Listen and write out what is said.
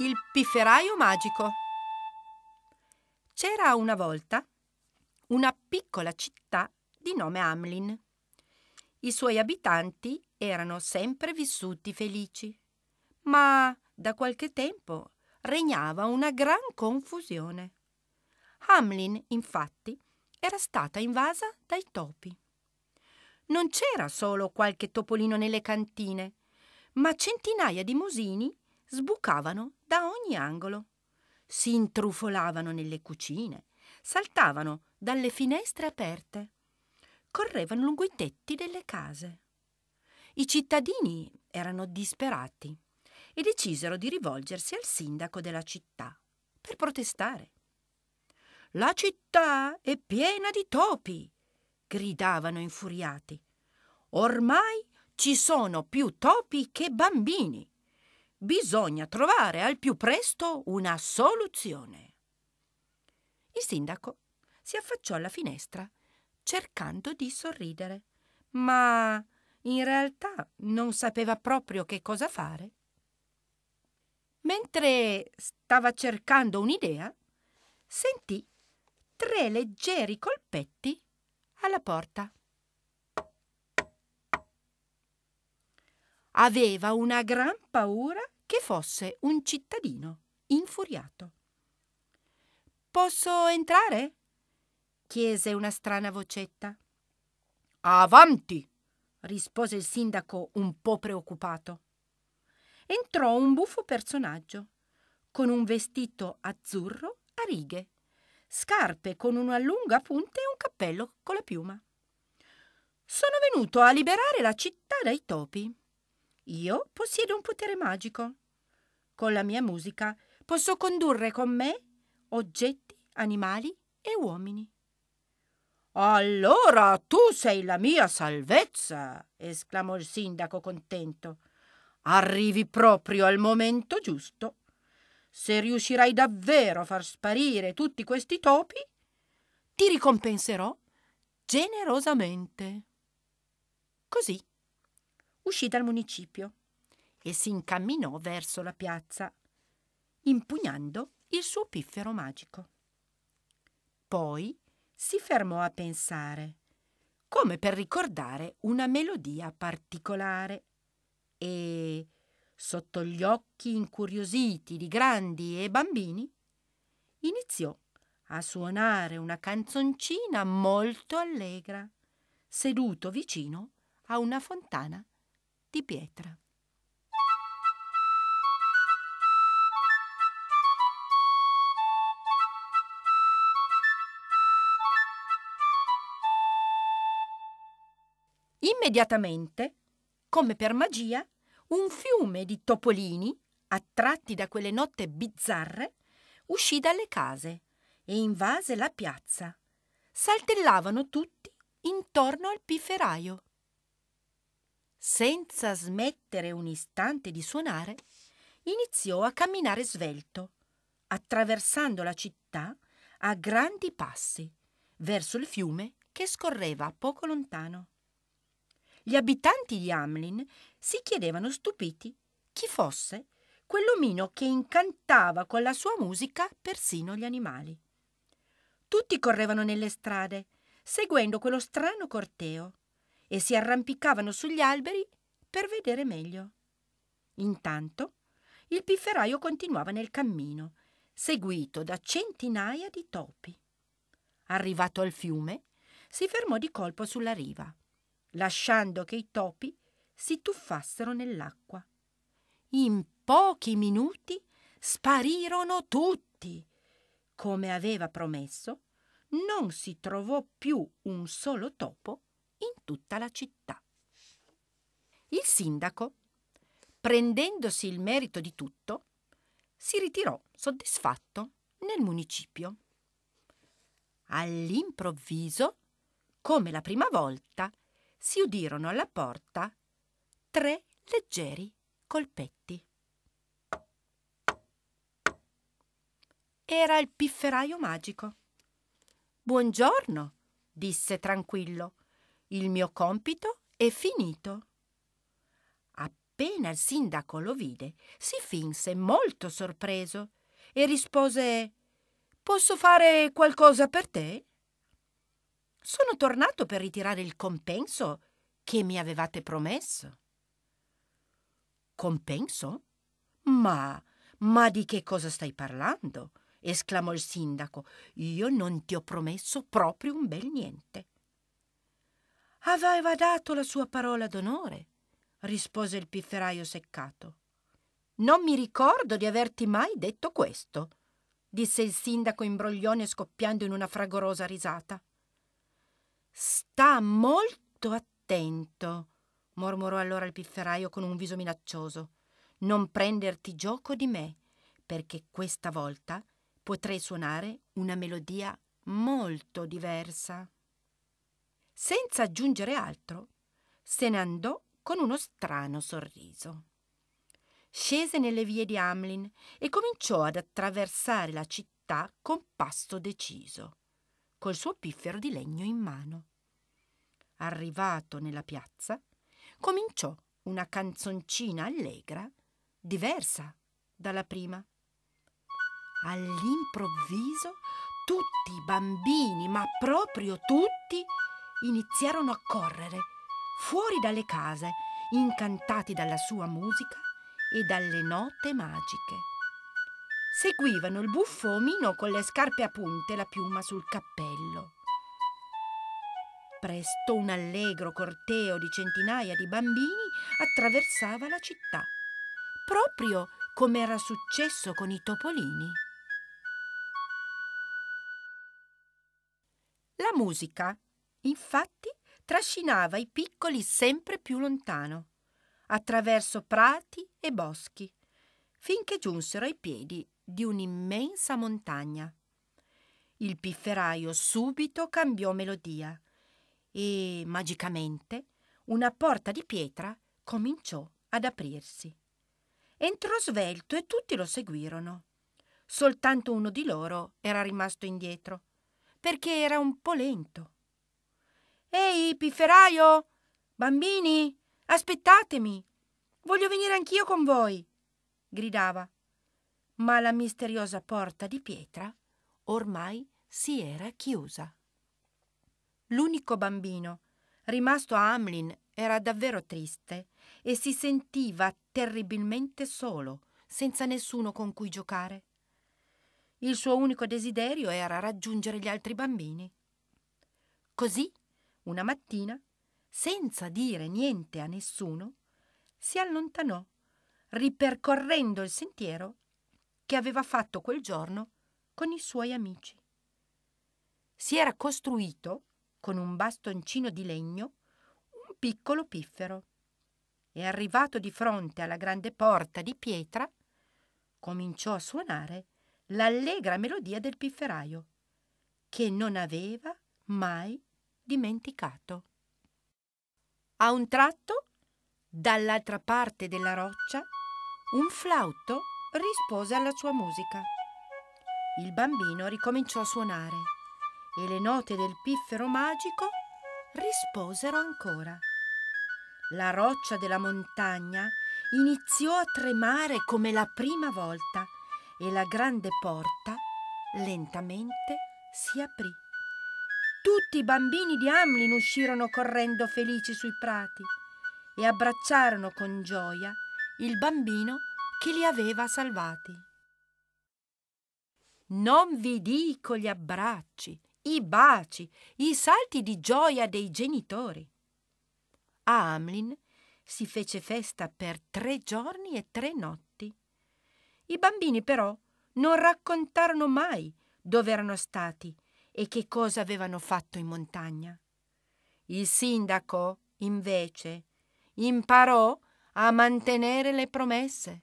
Il pifferaio magico. C'era una volta una piccola città di nome Amlin. I suoi abitanti erano sempre vissuti felici, ma da qualche tempo regnava una gran confusione. Amlin, infatti, era stata invasa dai topi. Non c'era solo qualche topolino nelle cantine, ma centinaia di musini sbucavano da ogni angolo. Si intrufolavano nelle cucine, saltavano dalle finestre aperte, correvano lungo i tetti delle case. I cittadini erano disperati e decisero di rivolgersi al sindaco della città per protestare. La città è piena di topi, gridavano infuriati. Ormai ci sono più topi che bambini. Bisogna trovare al più presto una soluzione. Il sindaco si affacciò alla finestra cercando di sorridere, ma in realtà non sapeva proprio che cosa fare. Mentre stava cercando un'idea, sentì tre leggeri colpetti alla porta. aveva una gran paura che fosse un cittadino infuriato. Posso entrare? chiese una strana vocetta. Avanti! rispose il sindaco un po' preoccupato. Entrò un buffo personaggio, con un vestito azzurro a righe, scarpe con una lunga punta e un cappello con la piuma. Sono venuto a liberare la città dai topi. Io possiedo un potere magico. Con la mia musica posso condurre con me oggetti, animali e uomini. Allora tu sei la mia salvezza, esclamò il sindaco contento. Arrivi proprio al momento giusto. Se riuscirai davvero a far sparire tutti questi topi, ti ricompenserò generosamente. Così uscì dal municipio e si incamminò verso la piazza, impugnando il suo piffero magico. Poi si fermò a pensare, come per ricordare una melodia particolare, e, sotto gli occhi incuriositi di grandi e bambini, iniziò a suonare una canzoncina molto allegra, seduto vicino a una fontana di pietra. Immediatamente, come per magia, un fiume di topolini, attratti da quelle notte bizzarre, uscì dalle case e invase la piazza. Saltellavano tutti intorno al pifferaio senza smettere un istante di suonare, iniziò a camminare svelto, attraversando la città a grandi passi, verso il fiume che scorreva poco lontano. Gli abitanti di Hamlin si chiedevano stupiti chi fosse quell'omino che incantava con la sua musica persino gli animali. Tutti correvano nelle strade, seguendo quello strano corteo e si arrampicavano sugli alberi per vedere meglio. Intanto il pifferaio continuava nel cammino, seguito da centinaia di topi. Arrivato al fiume, si fermò di colpo sulla riva, lasciando che i topi si tuffassero nell'acqua. In pochi minuti sparirono tutti. Come aveva promesso, non si trovò più un solo topo in tutta la città. Il sindaco, prendendosi il merito di tutto, si ritirò soddisfatto nel municipio. All'improvviso, come la prima volta, si udirono alla porta tre leggeri colpetti. Era il pifferaio magico. Buongiorno, disse tranquillo. Il mio compito è finito. Appena il sindaco lo vide, si finse molto sorpreso e rispose Posso fare qualcosa per te? Sono tornato per ritirare il compenso che mi avevate promesso. Compenso? Ma, ma di che cosa stai parlando? esclamò il sindaco. Io non ti ho promesso proprio un bel niente. Aveva dato la sua parola d'onore, rispose il pifferaio seccato. Non mi ricordo di averti mai detto questo, disse il sindaco imbroglione scoppiando in una fragorosa risata. Sta molto attento, mormorò allora il pifferaio con un viso minaccioso. Non prenderti gioco di me, perché questa volta potrei suonare una melodia molto diversa senza aggiungere altro, se ne andò con uno strano sorriso. Scese nelle vie di Hamlin e cominciò ad attraversare la città con passo deciso, col suo piffero di legno in mano. Arrivato nella piazza, cominciò una canzoncina allegra, diversa dalla prima. All'improvviso tutti i bambini, ma proprio tutti, iniziarono a correre fuori dalle case, incantati dalla sua musica e dalle note magiche. Seguivano il buffo omino con le scarpe a punte e la piuma sul cappello. Presto un allegro corteo di centinaia di bambini attraversava la città, proprio come era successo con i topolini. La musica Infatti trascinava i piccoli sempre più lontano, attraverso prati e boschi, finché giunsero ai piedi di un'immensa montagna. Il pifferaio subito cambiò melodia e, magicamente, una porta di pietra cominciò ad aprirsi. Entrò svelto e tutti lo seguirono. Soltanto uno di loro era rimasto indietro, perché era un po' lento. Ehi, pifferaio! Bambini, aspettatemi! Voglio venire anch'io con voi! gridava. Ma la misteriosa porta di pietra ormai si era chiusa. L'unico bambino rimasto a Hamlin era davvero triste e si sentiva terribilmente solo, senza nessuno con cui giocare. Il suo unico desiderio era raggiungere gli altri bambini. Così una mattina, senza dire niente a nessuno, si allontanò, ripercorrendo il sentiero che aveva fatto quel giorno con i suoi amici. Si era costruito, con un bastoncino di legno, un piccolo piffero e arrivato di fronte alla grande porta di pietra, cominciò a suonare l'allegra melodia del pifferaio, che non aveva mai dimenticato. A un tratto, dall'altra parte della roccia, un flauto rispose alla sua musica. Il bambino ricominciò a suonare e le note del piffero magico risposero ancora. La roccia della montagna iniziò a tremare come la prima volta e la grande porta lentamente si aprì tutti i bambini di Amlin uscirono correndo felici sui prati e abbracciarono con gioia il bambino che li aveva salvati. Non vi dico gli abbracci, i baci, i salti di gioia dei genitori. A Amlin si fece festa per tre giorni e tre notti. I bambini però non raccontarono mai dove erano stati e che cosa avevano fatto in montagna. Il sindaco, invece, imparò a mantenere le promesse.